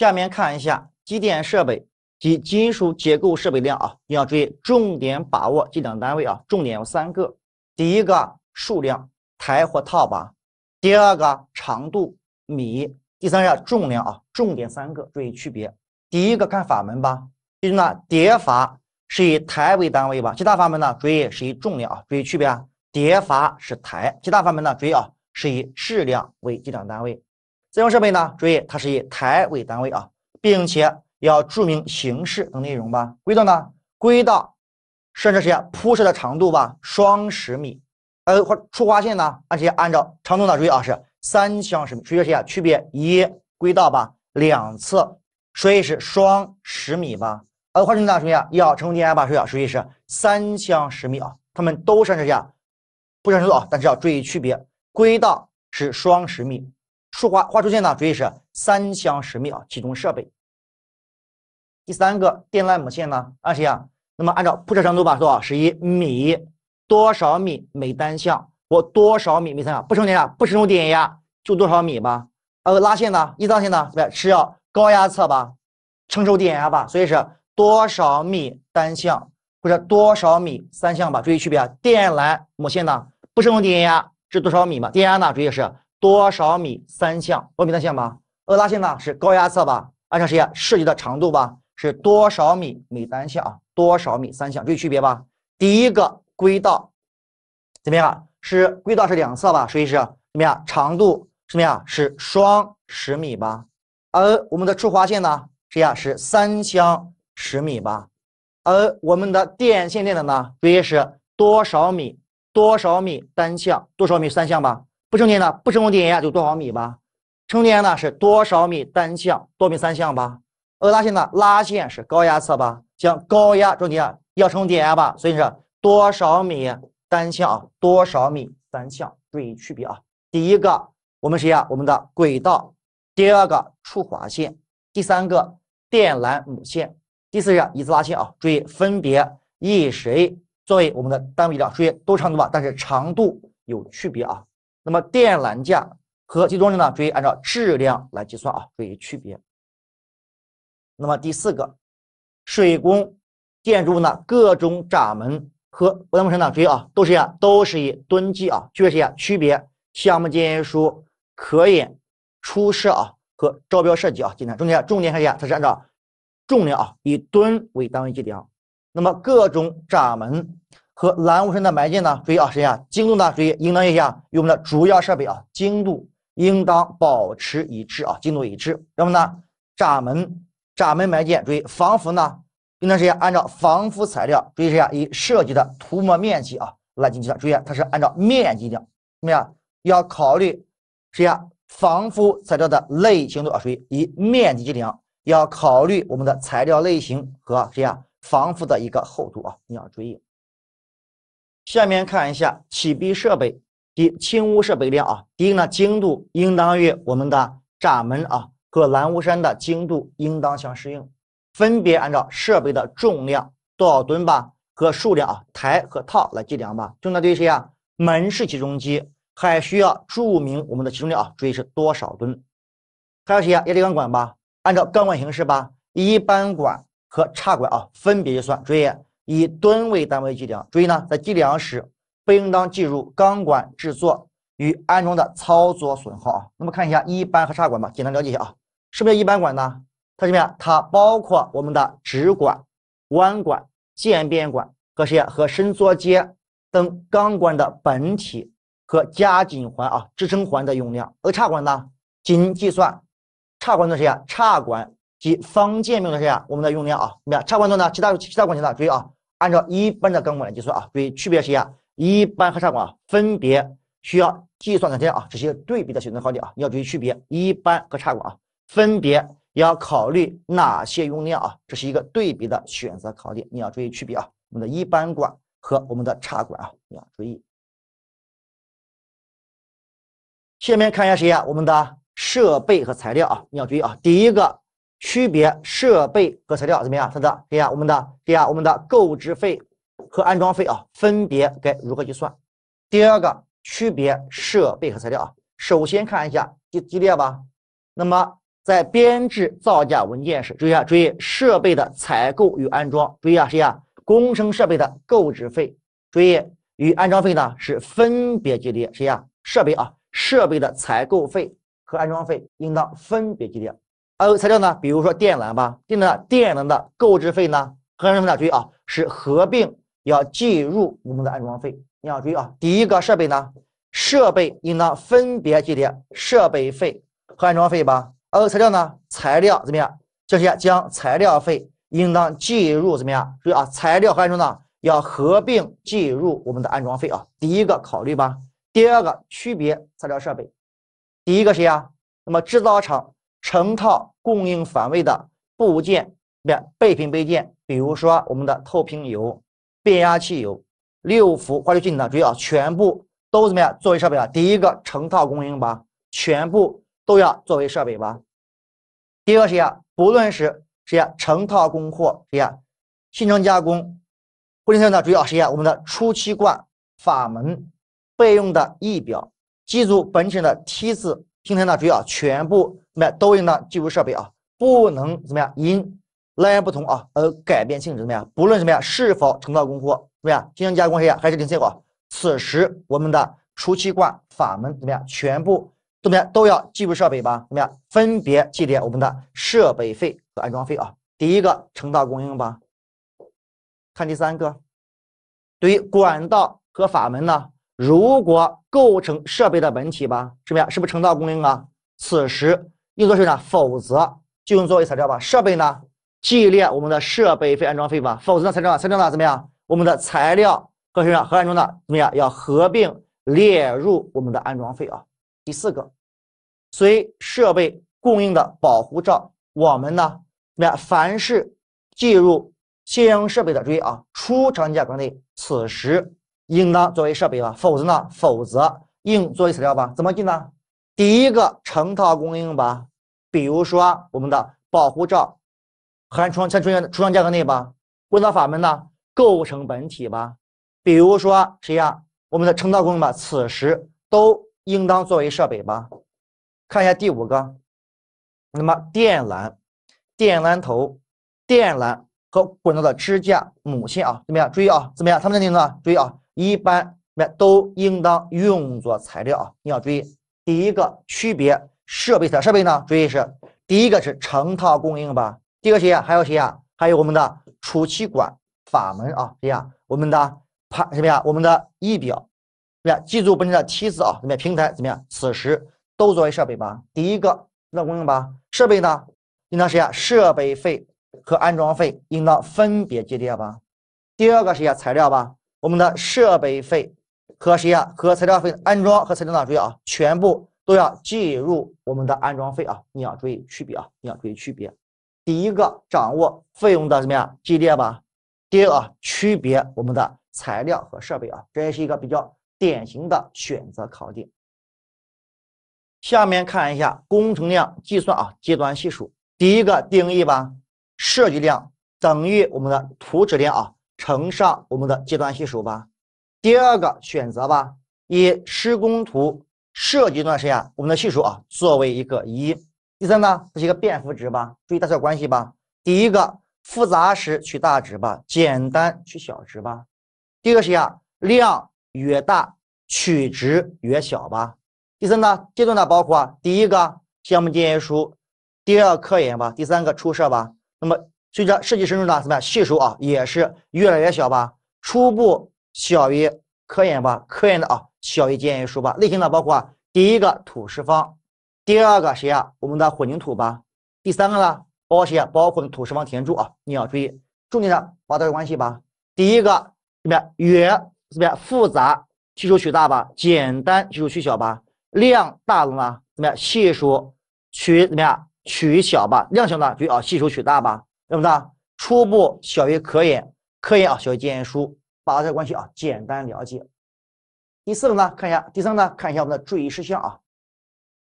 下面看一下机电设备及金属结构设备量啊，一定要注意重点把握计量单位啊，重点有三个：第一个数量台或套吧；第二个长度米；第三个重量啊，重点三个注意区别。第一个看法门吧，记住呢叠阀是以台为单位吧，其他阀门呢注意是以重量啊注意区别啊，叠阀是台，其他阀门呢注意啊是以质量为计量单位。自用设备呢？注意，它是以台为单位啊，并且要注明形式等内容吧。轨道呢？轨道至是要铺设的长度吧，双十米。呃，出划线呢？按谁？按照长度呢？注意啊，是三相十米。注意谁啊？区别一，轨道吧两侧，所以是双十米吧。呃，花线呢？注意啊，要成对安排吧。注意啊，注意是三相十米啊。它们都设置下，不相称啊。但是要注意区别，轨道是双十米。竖滑划出线呢？注意是三相十密啊，启中设备。第三个电缆母线呢？按谁啊？那么按照铺设长度吧，多少？十一米，多少米每单向？我多少米每单向？不成电压，不成电压就多少米吧？呃，拉线呢？一拉线呢？不是要高压侧吧？承受电压吧？所以是多少米单向或者多少米三相吧？注意区别啊！电缆母线呢？不承受电压，是多少米嘛？电压呢？注意是。多少米三项？欧米三线吧？欧拉线呢是高压侧吧？按照实验设计的长度吧？是多少米每单项啊？多少米三项？有区别吧？第一个轨道怎么样啊？是轨道是两侧吧？所以是怎么样？长度什么呀？是双十米吧？而我们的出滑线呢？谁呀？是三相十米吧？而我们的电线电的呢？注意是多少米？多少米单项？多少米三项吧？不充电的不成功电压就多少米吧？充电呢是多少米单向，多米三项吧？拉线呢？拉线是高压侧吧？将高压中间要充电压吧？所以是多少米单向，啊？多少米三项，注意区别啊！第一个我们谁呀，我们的轨道。第二个触滑线。第三个电缆母线。第四是一字拉线啊！注意分别以谁作为我们的单位的，注意多长度吧，但是长度有区别啊！那么电缆架和集装箱呢？注意按照质量来计算啊，注意区别。那么第四个，水工建筑物呢，各种闸门和防洪工呢，注意啊，都是一样，都是以吨计啊，区别呀，区别项目建议书可以出设啊和招标设计啊，今天重点重点看一下，它是按照重量啊，以吨为单位计量。那么各种闸门。和蓝污栅的埋件呢？注意啊，谁呀？精度呢？注意，应当一下与我们的主要设备啊精度应当保持一致啊，精度一致。那么呢，闸门、闸门埋件注意防腐呢？应当谁呀？按照防腐材料注意是下，以设计的涂抹面积啊来进行计算。注意啊，它是按照面积量什么呀？要考虑谁呀？防腐材料的类型度啊，注意，以面积计量要考虑我们的材料类型和谁呀？防腐的一个厚度啊，你要注意。下面看一下起闭设备第轻污设备量啊，第一呢，精度应当与我们的闸门啊和蓝巫山的精度应当相适应，分别按照设备的重量多少吨吧和数量啊台和套来计量吧。重那对于谁啊门式起重机还需要注明我们的起重量啊，注意是多少吨？还有谁啊压力钢管吧，按照钢管形式吧，一般管和叉管啊分别计算，注意。以吨为单位计量，注意呢，在计量时不应当计入钢管制作与安装的操作损耗啊。那么看一下一般和叉管吧，简单了解一下啊。什么叫一般管呢？它什么呀？它包括我们的直管、弯管、渐变管和谁呀？和伸缩接等钢管的本体和夹紧环啊、支撑环的用量。而叉管呢，仅计算叉管的谁呀？叉管及方渐变的谁呀？我们的用量啊，什么呀？叉管段呢？其他其他管的，注意啊？按照一般的钢管来计算啊，注意区别谁啊？一般和差管分别需要计算哪些啊？这是对比的选择考点啊，你要注意区别一般和差管啊，分别要考虑哪些用量啊？这是一个对比的选择考点，你要注意区别啊。我们的一般管和我们的差管啊，你要注意。下面看一下谁啊？我们的设备和材料啊，你要注意啊。第一个。区别设备和材料怎么样？它的第二，我们的第二，我们的购置费和安装费啊，分别该如何计算？第二个，区别设备和材料啊。首先看一下第第列吧。那么在编制造价文件时，注意啊，注意设备的采购与安装。注意啊，谁呀？工程设备的购置费。注意与安装费呢是分别计列，谁呀？设备啊，设备的采购费和安装费应当分别计列。安有材料呢？比如说电缆吧，电缆、电能的购置费呢？考生同学注意啊，是合并要计入我们的安装费。你要注意啊，第一个设备呢，设备应当分别计列设备费和安装费吧。安有材料呢，材料怎么样？这些将材料费应当计入怎么样？注意啊，材料和安装呢要合并计入我们的安装费啊。第一个考虑吧，第二个区别材料设备。第一个谁啊？那么制造厂。成套供应反位的部件，怎备品备件，比如说我们的透平油、变压器油、六氟化硫气体呢？注意啊，全部都怎么样？作为设备啊，第一个成套供应吧，全部都要作为设备吧。第二个谁啊？不论是谁呀，成套供货谁呀，现成加工，或者谁呢？注意啊，谁我们的出气罐、阀门、备用的仪表，记住本身的梯子今天呢？主要全部怎么样都应当计入设备啊，不能怎么样？因来源不同啊而改变性质怎么样？不论什么呀，是否成套供货怎么样，进行加工实验还是零散货？此时我们的储气罐阀门怎么样？全部怎么样都要计入设备吧？怎么样？分别记列我们的设备费和安装费啊。第一个成套供应吧。看第三个，对于管道和阀门呢？如果构成设备的本体吧，是不是？是不是成套供应啊？此时用作么呢？否则就用作为材料吧。设备呢，计列我们的设备费、安装费吧。否则呢，材料材料呢怎么样？我们的材料和什么和安装的怎么样？要合并列入我们的安装费啊。第四个，随设备供应的保护罩，我们呢，那凡是进入现用设备的，注意啊，出厂价格内，此时。应当作为设备吧，否则呢？否则应作为材料吧？怎么记呢？第一个成套供应吧，比如说我们的保护罩，含装在出厂价格内吧。管道阀门呢，构成本体吧。比如说谁呀？我们的成套供应吧，此时都应当作为设备吧。看一下第五个，那么电缆、电缆头、电缆和管道的支架、母线啊，怎么样？注意啊，怎么样？他们那里的注意啊。一般那都应当用作材料啊，你要注意。第一个区别设备材设备呢，注意是第一个是成套供应吧。第二个谁呀？还有谁啊？还有我们的储气管、阀门啊，这样我们的盘什么呀？我们的仪表，那机组本身的梯子啊，那平台怎么样？此时都作为设备吧。第一个那供应吧，设备呢应当谁呀？设备费和安装费应当分别计列吧。第二个谁呀？材料吧。我们的设备费和谁啊？和材料费安装和材料呢？注意啊，全部都要计入我们的安装费啊！你要注意区别啊，你要注意区别。第一个掌握费用的什么呀？计量吧。第二个区别我们的材料和设备啊，这也是一个比较典型的选择考点。下面看一下工程量计算啊，阶段系数。第一个定义吧，设计量等于我们的图纸量啊。乘上我们的阶段系数吧。第二个选择吧，以施工图设计段时间我们的系数啊作为一个一。第三呢是一个变幅值吧，注意大小关系吧。第一个复杂时取大值吧，简单取小值吧。第二个是呀，量越大取值越小吧。第三呢，阶段呢包括第一个项目建议书，第二个科研吧，第三个初设吧。那么。随着设计深入呢，怎么样系数啊也是越来越小吧？初步小于科研吧，科研的啊小于建议数吧。类型呢包括第一个土石方，第二个谁啊？我们的混凝土吧。第三个呢包括谁啊？包括土石方填筑啊。你要注意，重点它八大关系吧。第一个怎么样？圆怎么样复杂系数取大吧，简单系数取小吧。量大了呢怎么样？系数取怎么样取小吧？量小呢意啊系数取大吧。对么对？初步小于可研，科研啊，小于建议书，把这关系啊简单了解。第四个呢，看一下；第三个呢，看一下我们的注意事项啊。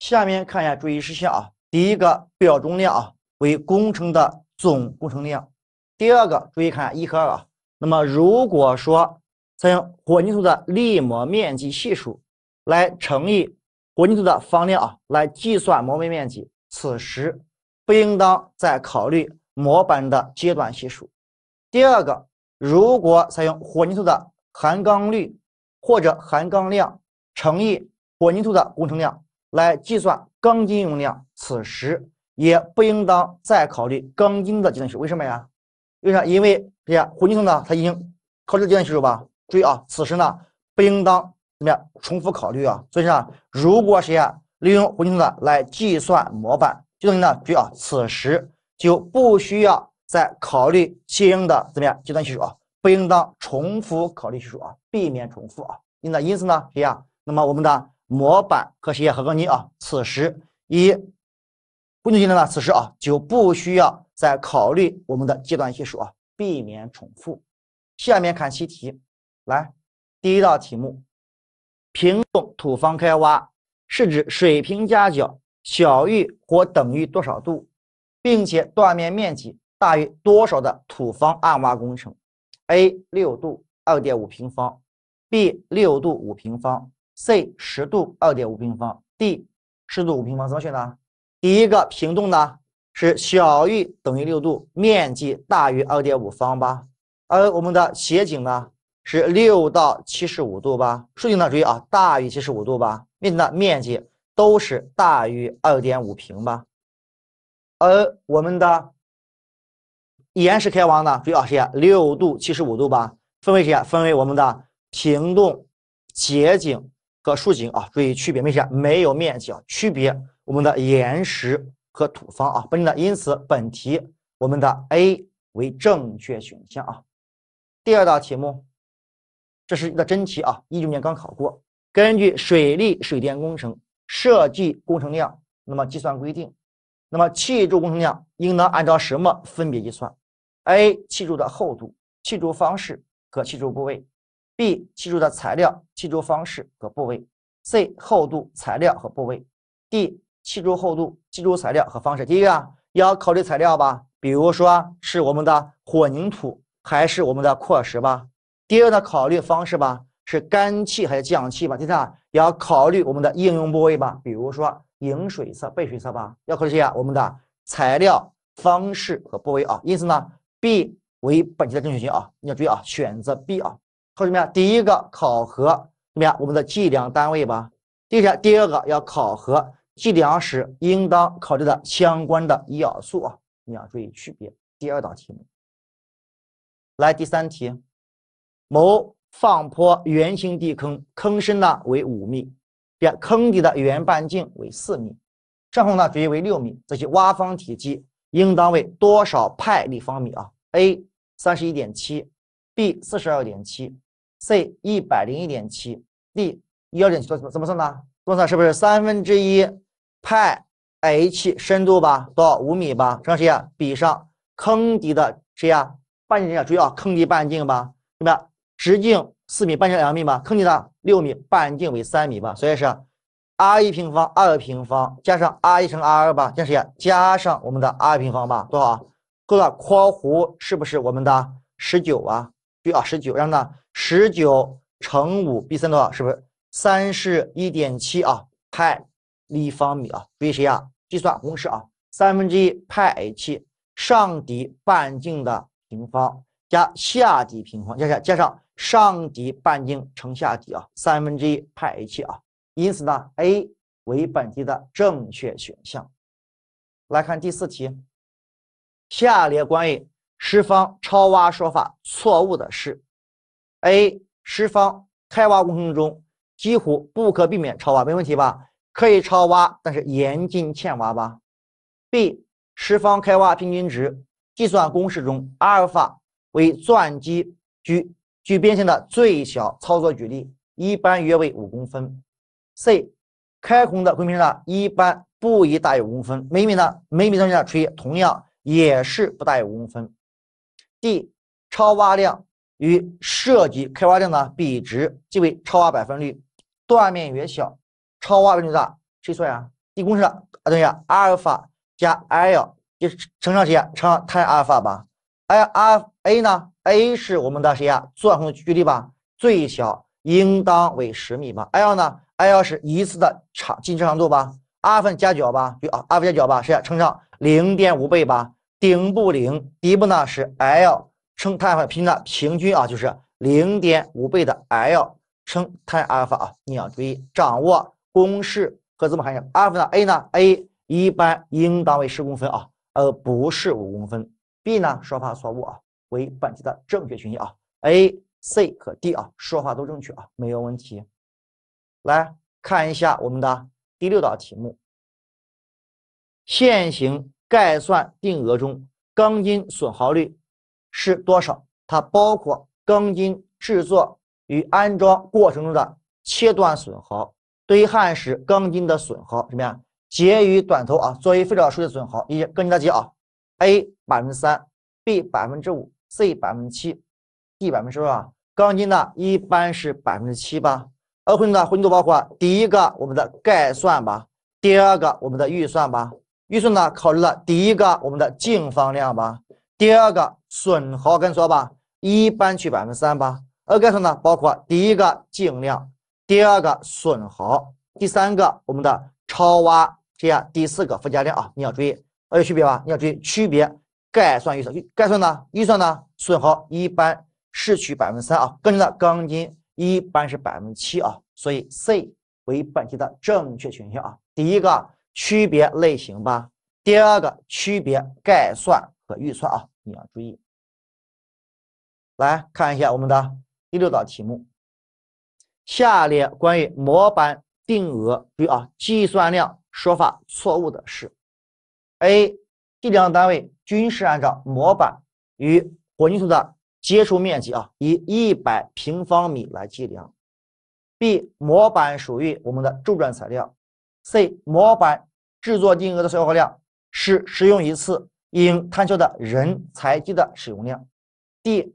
下面看一下注意事项啊。第一个，表中量啊为工程的总工程量。第二个，注意看一和二啊。那么，如果说采用混凝土的立模面积系数来乘以混凝土的方量啊，来计算模面面积，此时不应当再考虑。模板的阶段系数。第二个，如果采用混凝土的含钢率或者含钢量乘以混凝土的工程量来计算钢筋用量，此时也不应当再考虑钢筋的阶段系数。为什么呀？为啥？因为这样，混凝土呢，它已经考虑了阶段系数吧？注意啊，此时呢，不应当怎么样？重复考虑啊。所以啊，如果谁啊，利用混凝土来计算模板，就于呢，注意啊，此时。就不需要再考虑相应的怎么样阶段系数啊，不应当重复考虑系数啊，避免重复啊。那因此呢，谁呀？那么我们的模板和实验和钢筋啊，此时一工具阶段呢，此时啊就不需要再考虑我们的阶段系数啊，避免重复。下面看习题，来第一道题目，平用土方开挖是指水平夹角小于或等于多少度？并且断面面积大于多少的土方暗挖工程？A 六度二点五平方，B 六度五平方，C 十度二点五平方，D 十度五平方，怎么选呢？第一个平洞呢是小于等于六度，面积大于二点五方吧。而我们的斜井呢是六到七十五度吧，竖井呢注意啊大于七十五度吧，面积呢面积都是大于二点五平吧。而我们的岩石开挖呢？注意啊，谁啊？六度、七十五度吧。分为谁啊？分为我们的平洞、节井和竖井啊。注意区别，没事，没有面积啊。区别我们的岩石和土方啊。本题的，因此本题我们的 A 为正确选项啊。第二道题目，这是一道真题啊，一六年刚考过。根据水利水电工程设计工程量那么计算规定。那么砌筑工程量应当按照什么分别计算？A. 砌筑的厚度、砌筑方式和砌筑部位；B. 砌筑的材料、砌筑方式和部位；C. 厚度、材料和部位；D. 砌筑厚度、砌筑材料和方式。第一个要考虑材料吧，比如说是我们的混凝土还是我们的矿石吧。第二个考虑方式吧，是干砌还是浆砌吧。第三要考虑我们的应用部位吧，比如说。迎水侧、背水侧吧，要考虑一下我们的材料、方式和部位啊。因此呢，B 为本题的正确性啊。你要注意啊，选择 B 啊。考什么呀？第一个考核什么呀？我们的计量单位吧。第二，第二个要考核计量时应当考虑的相关的要素啊。你要注意区别。第二道题目，来第三题，某放坡圆形地坑，坑深呢为五米。坑底的圆半径为四米，上方呢直径为六米，这些挖方体积应当为多少派立方米啊？A. 三十一点七，B. 四十二点七，C. 一百零一点七，D. 一二点七。怎么怎么算呢？多少？是不是三分之一派 h 深度吧，多少五米吧，乘谁呀？比上坑底的谁呀？半径呀？注意啊，坑底半径吧，什么直径四米，半径两米吧，坑底的。六米半径为三米吧，所以是 r 一平方、二平方加上 r 一乘 r 二吧，加谁呀？加上我们的 r 平方吧，多少？多了，括弧是不是我们的十九啊？对啊，十九。然后呢，十九乘五 b 三多少？是不是三十一点七啊？派立方米啊？注意谁呀？计算公式啊，三分之一派 h 上底半径的平方加下底平方，加上加上。上底半径乘下底啊，三分之一派 h 啊，因此呢，A 为本题的正确选项。来看第四题，下列关于十方超挖说法错误的是：A. 十方开挖过程中几乎不可避免超挖，没问题吧？可以超挖，但是严禁欠挖吧。B. 十方开挖平均值计算公式中，阿尔法为钻机居矩边线的最小操作举例，一般约为五公分。C. 开孔的规凝呢，一般不宜大于五公分。每米呢，每米造价除以同样也是不大于五公分。D. 超挖量与设计开挖量的比值即为超挖百分率。断面越小，超挖面积大。谁错呀？D 公式啊，等于阿尔法加 L 就乘上谁，乘上 tan 阿尔法吧。l 阿 a 呢？a 是我们的谁呀？钻孔的距离吧，最小应当为十米吧。l 呢？l 是一次的长进尺长度吧。阿尔法加角吧，就啊阿尔法加角吧，谁呀？乘上零点五倍吧。顶部零，底部呢是 l 乘碳 a n 平的平均啊，就是零点五倍的 l 乘碳阿尔法啊。你要注意掌握公式和字母含义。阿尔法的 a 呢？a 一般应当为十公分啊，而不是五公分。B 呢说法错误啊，为本题的正确选项啊。A、C 和 D 啊说法都正确啊，没有问题。来看一下我们的第六道题目。现行概算定额中钢筋损耗率是多少？它包括钢筋制作与安装过程中的切断损耗、堆焊时钢筋的损耗，什么呀？结余短头啊，作为废料处理的损耗。一、钢筋的截啊，A。百分之三，B 百分之五，C 百分之七，D 百分之多少？钢筋呢一般是百分之七吧。而混凝土混凝土包括第一个我们的概算吧，第二个我们的预算吧。预算呢考虑了第一个我们的净方量吧，第二个损耗跟你说吧，一般取百分之三吧。而概算呢包括第一个净量，第二个损耗，第三个我们的超挖这样，第四个附加量啊，你要注意，有区别吧？你要注意区别。概算预算，概算呢？预算呢？损耗一般是取百分之三啊，跟着的钢筋一般是百分之七啊，所以 C 为本题的正确选项啊。第一个区别类型吧，第二个区别概算和预算啊，你要注意。来看一下我们的第六道题目，下列关于模板定额与啊计算量说法错误的是 A。计量单位均是按照模板与混凝土的接触面积啊，以一百平方米来计量。B 模板属于我们的周转材料。C 模板制作定额的消耗量是使用一次应摊销的人、材、机的使用量。D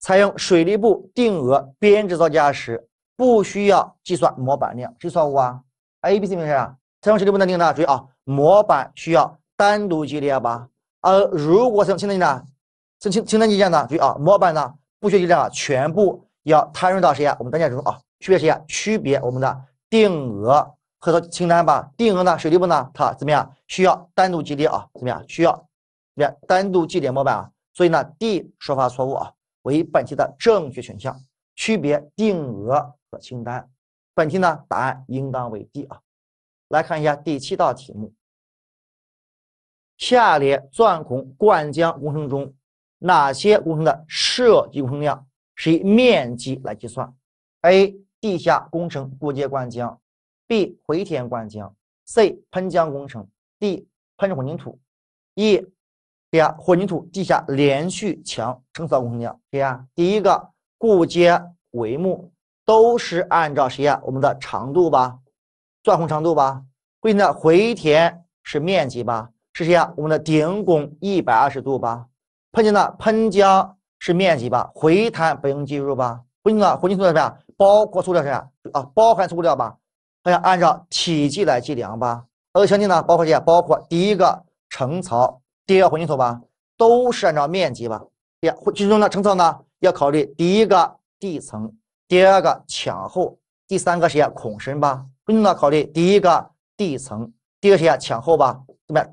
采用水利部定额编制造价时，不需要计算模板量，谁错误啊。A、B、C、D 是啊？采用水利部的定额，大注意啊，模板需要。单独计量吧，而如果是清单呢，是清清单计价呢？注意啊，模板呢不需计量啊，全部要摊入到谁啊？我们单价之中啊，区别谁啊？区别我们的定额和清单吧。定额呢，水利部呢，它怎么样？需要单独计量啊？怎么样？需要，你看单独计列模板啊。所以呢，D 说法错误啊，为本题的正确选项。区别定额和清单，本题呢答案应当为 D 啊。来看一下第七道题目。下列钻孔灌浆工程中，哪些工程的设计工程量是以面积来计算？A. 地下工程固接灌浆，B. 回填灌浆，C. 喷浆工程，D. 喷射混凝土，E. 地下混凝土地下连续墙承造工程量。对呀，第一个固接帷幕都是按照谁呀？我们的长度吧，钻孔长度吧。对应的回填是面积吧？是呀，我们的顶拱一百二十度吧。喷见了喷浆是面积吧？回弹不用计入吧？混凝土，混凝土是吧，包括塑料是吧，啊，包含塑料吧？大家按照体积来计量吧。而相近呢？包括些，包括第一个承槽，第二个混凝土吧，都是按照面积吧？呀，其中的承槽呢，要考虑第一个地层，第二个墙厚，第三个谁啊？孔深吧？混凝土考虑第一个地层，第二个谁啊？墙厚吧？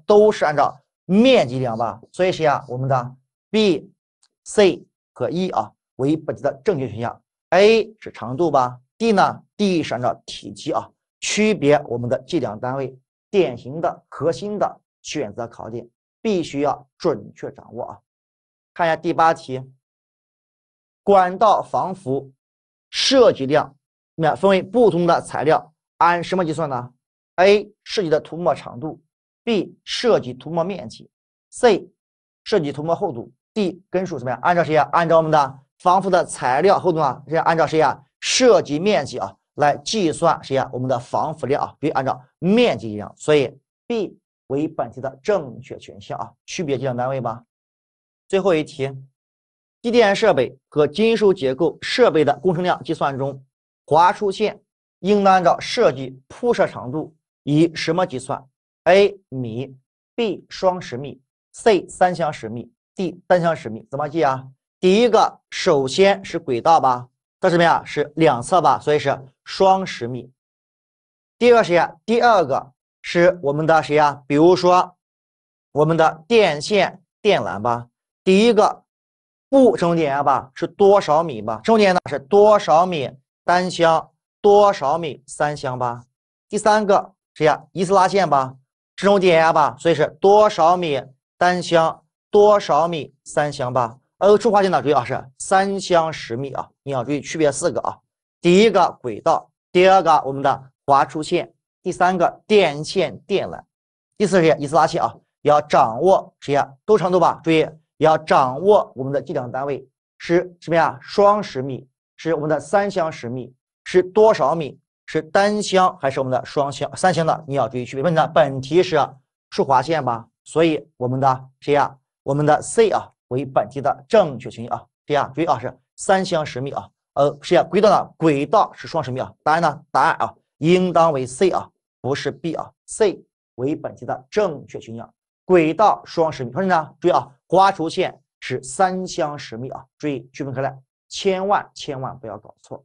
都是按照面积量吧，所以谁啊？我们的 B、C 和 E 啊为本题的正确选项。A 是长度吧？D 呢？D 是按照体积啊？区别我们的计量单位，典型的核心的选择考点，必须要准确掌握啊！看一下第八题，管道防腐设计量，那分为不同的材料，按什么计算呢？A 设计的涂抹长度。B 设计涂抹面积，C 设计涂抹厚度，D 根数什么呀？按照谁呀？按照我们的防腐的材料厚度啊？是按照谁啊？设计面积啊，来计算谁啊？我们的防腐量啊，必须按照面积计量。所以 B 为本题的正确选项啊。区别计量单位吧。最后一题，机电设备和金属结构设备的工程量计算中，划出线应当按照设计铺设长度以什么计算？A 米，B 双十米，C 三相十米，D 单相十米，怎么记啊？第一个首先是轨道吧，它什么呀？是两侧吧，所以是双十米。第二个谁呀？第二个是我们的谁呀？比如说我们的电线电缆吧。第一个不中点吧，是多少米吧？中点呢是多少米？单相多少米？三相吧。第三个谁呀？一次拉线吧。这种电压吧，所以是多少米单相，多少米三相吧？呃，出发线呢，注意啊，是三相十米啊，你要注意区别四个啊。第一个轨道，第二个我们的滑出线，第三个电线电缆，第四是一次拉线啊。要掌握谁呀？多长度吧？注意要掌握我们的计量单位是什么呀？双十米是我们的三相十米是多少米？是单相还是我们的双箱、三相的？你要注意区别。问题呢？本题是竖划线吧？所以我们的谁呀？我们的 C 啊为本题的正确选项啊。谁呀？注意啊，是三相十密啊。呃，谁呀？轨道呢？轨道是双十密啊。答案呢？答案啊应当为 C 啊，不是 B 啊。C 为本题的正确选项。轨道双十密，同学呢，注意啊，划出线是三相十密啊。注意区分开来，千万千万不要搞错。